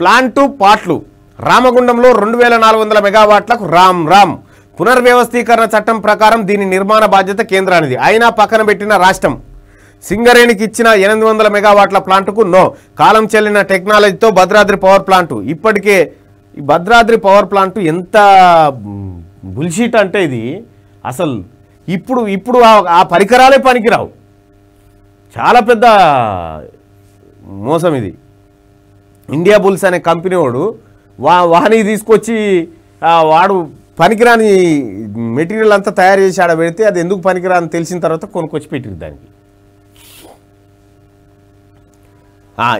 plant పాట్లు రామగుండంలో రెండు వేల నాలుగు వందల మెగావాట్లకు రామ్ రామ్ పునర్వ్యవస్థీకరణ చట్టం ప్రకారం దీని నిర్మాణ బాధ్యత కేంద్రానిది అయినా పక్కన పెట్టిన రాష్ట్రం సింగరేణికి ఇచ్చిన ఎనిమిది వందల మెగావాట్ల ప్లాంటుకు నో కాలం చెల్లిన టెక్నాలజీతో భద్రాద్రి పవర్ ప్లాంటు ఇప్పటికే ఈ భద్రాద్రి పవర్ ప్లాంటు ఎంత బుల్షీట్ అంటే ఇది అసలు ఇప్పుడు ఇప్పుడు ఆ పరికరాలే పనికిరావు చాలా పెద్ద మోసం ఇది ఇండియా బుల్స్ అనే కంపెనీ వాడు వా వాహని తీసుకొచ్చి వాడు పనికిరాని మెటీరియల్ అంతా తయారు చేసి ఆడ పెడితే అది ఎందుకు పనికిరాని తెలిసిన తర్వాత కొనుక్కొచ్చి పెట్టింది దానికి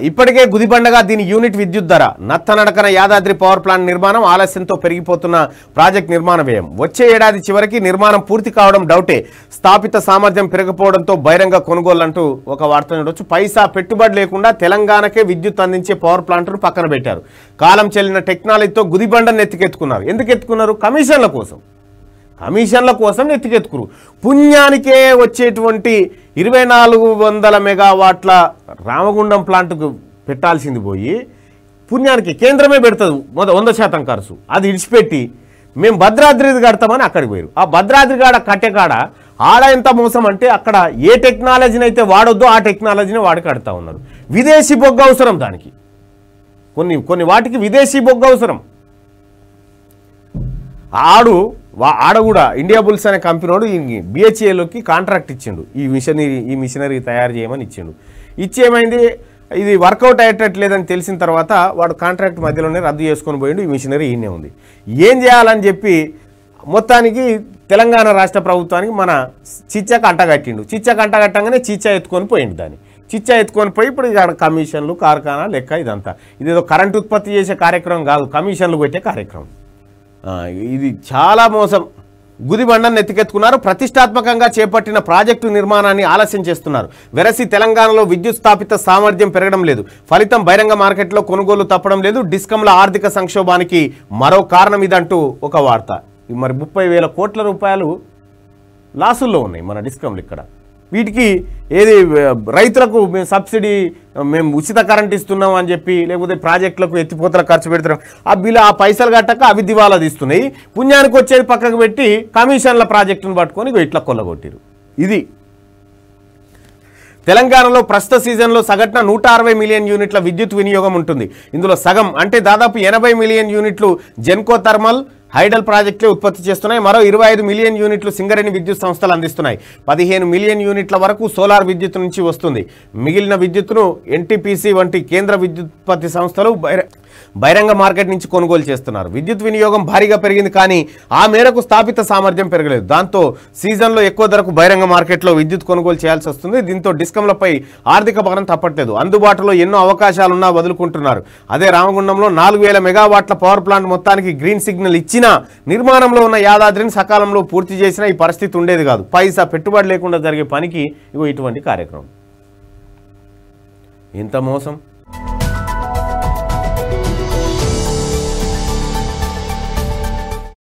ఇప్పటికే గుది దీని యూనిట్ విద్యుత్ ధర నత్తనడకన యాదాద్రి పవర్ ప్లాంట్ నిర్మాణం ఆలస్యంతో పెరిగిపోతున్న ప్రాజెక్ట్ నిర్మాణ వ్యయం వచ్చే ఏడాది చివరికి నిర్మాణం పూర్తి కావడం డౌటే స్థాపిత సామర్థ్యం పెరగపోవడంతో బహిరంగ కొనుగోలంటూ ఒక వార్త చూడవచ్చు పైసా పెట్టుబడి లేకుండా తెలంగాణకే విద్యుత్ అందించే పవర్ ప్లాంట్ను పక్కన పెట్టారు కాలం చెల్లిన టెక్నాలజీతో గుదిబండను ఎత్తికెత్తుకున్నారు ఎందుకు ఎత్తుకున్నారు కమిషన్ల కోసం కమిషన్ల కోసం నెత్తికెత్తుకురు పుణ్యానికే వచ్చేటువంటి ఇరవై నాలుగు వందల మెగావాట్ల రామగుండం ప్లాంట్కు పెట్టాల్సింది పోయి పుణ్యానికి కేంద్రమే పెడుతుంది మొద వంద శాతం ఖర్చు అది ఇడిచిపెట్టి మేము భద్రాద్రిది కడతామని అక్కడికి పోయారు ఆ భద్రాద్రి కాడ కట్టెకాడ ఆడ ఎంత మోసం అంటే అక్కడ ఏ టెక్నాలజీని అయితే వాడొద్దో ఆ టెక్నాలజీని వాడి కడతా ఉన్నారు విదేశీ బొగ్గు అవసరం దానికి కొన్ని కొన్ని వాటికి విదేశీ బొగ్గు అవసరం ఆడు వా ఆడ కూడా ఇండియా బుల్స్ అనే వాడు ఈ బిహెచ్ఏలోకి కాంట్రాక్ట్ ఇచ్చిండు ఈ మిషనరీ ఈ మిషనరీ తయారు చేయమని ఇచ్చిండు ఇచ్చేమైంది ఇది వర్కౌట్ అయ్యేటట్లేదని తెలిసిన తర్వాత వాడు కాంట్రాక్ట్ మధ్యలోనే రద్దు చేసుకొని పోయిండు ఈ మిషనరీ ఈయనే ఉంది ఏం చేయాలని చెప్పి మొత్తానికి తెలంగాణ రాష్ట్ర ప్రభుత్వానికి మన చిచ్చక అంటగట్టిండు చిచ్చక అంటగట్టంగానే చిచ్చా ఎత్తుకొని పోయిండు దాన్ని చిచ్చా ఎత్తుకొని పోయి ఇప్పుడు కమిషన్లు కార్ఖానా లెక్క ఇదంతా ఇదేదో కరెంట్ ఉత్పత్తి చేసే కార్యక్రమం కాదు కమిషన్లు పెట్టే కార్యక్రమం ఇది చాలా మోసం గుదిబండను ఎత్తికెత్తుకున్నారు ప్రతిష్టాత్మకంగా చేపట్టిన ప్రాజెక్టు నిర్మాణాన్ని ఆలస్యం చేస్తున్నారు వెరసి తెలంగాణలో విద్యుత్ స్థాపిత సామర్థ్యం పెరగడం లేదు ఫలితం బహిరంగ మార్కెట్లో కొనుగోలు తప్పడం లేదు డిస్కంల ఆర్థిక సంక్షోభానికి మరో కారణం ఇదంటూ ఒక వార్త మరి ముప్పై వేల కోట్ల రూపాయలు లాసుల్లో ఉన్నాయి మన డిస్కంలు ఇక్కడ వీటికి ఏది రైతులకు మేము సబ్సిడీ మేము ఉచిత కరెంట్ ఇస్తున్నాం అని చెప్పి లేకపోతే ప్రాజెక్టులకు ఎత్తిపోతల ఖర్చు పెడుతున్నాం ఆ బిల్లు ఆ పైసలు కట్టక అవి దివాలా తీస్తున్నాయి పుణ్యానికి వచ్చేది పక్కకు పెట్టి కమిషన్ల ప్రాజెక్టును పట్టుకొని ఇట్లా కొల్లగొట్టిరు ఇది తెలంగాణలో ప్రస్తుత సీజన్లో సగటున నూట అరవై మిలియన్ యూనిట్ల విద్యుత్ వినియోగం ఉంటుంది ఇందులో సగం అంటే దాదాపు ఎనభై మిలియన్ యూనిట్లు జెన్కో థర్మల్ హైడల్ ప్రాజెక్టులే ఉత్పత్తి చేస్తున్నాయి మరో ఇరవై మిలియన్ యూనిట్లు సింగరేణి విద్యుత్ సంస్థలు అందిస్తున్నాయి పదిహేను మిలియన్ యూనిట్ల వరకు సోలార్ విద్యుత్ నుంచి వస్తుంది మిగిలిన విద్యుత్ను ఎన్టీపీసీ వంటి కేంద్ర విద్యుత్పత్తి సంస్థలు బహిరంగ మార్కెట్ నుంచి కొనుగోలు చేస్తున్నారు విద్యుత్ వినియోగం భారీగా పెరిగింది కానీ ఆ మేరకు స్థాపిత సామర్థ్యం పెరగలేదు దాంతో సీజన్లో ఎక్కువ ధరకు బహిరంగ మార్కెట్లో విద్యుత్ కొనుగోలు చేయాల్సి వస్తుంది దీంతో డిస్కంలపై ఆర్థిక భారం తప్పట్లేదు అందుబాటులో ఎన్నో అవకాశాలున్నా వదులుకుంటున్నారు అదే రామగుండంలో నాలుగు మెగావాట్ల పవర్ ప్లాంట్ మొత్తానికి గ్రీన్ సిగ్నల్ ఇచ్చిన అయినా నిర్మాణంలో ఉన్న యాదాద్రిని సకాలంలో పూర్తి చేసినా ఈ పరిస్థితి ఉండేది కాదు పైసా పెట్టుబడి లేకుండా జరిగే పనికి ఇగో ఇటువంటి కార్యక్రమం ఎంత మోసం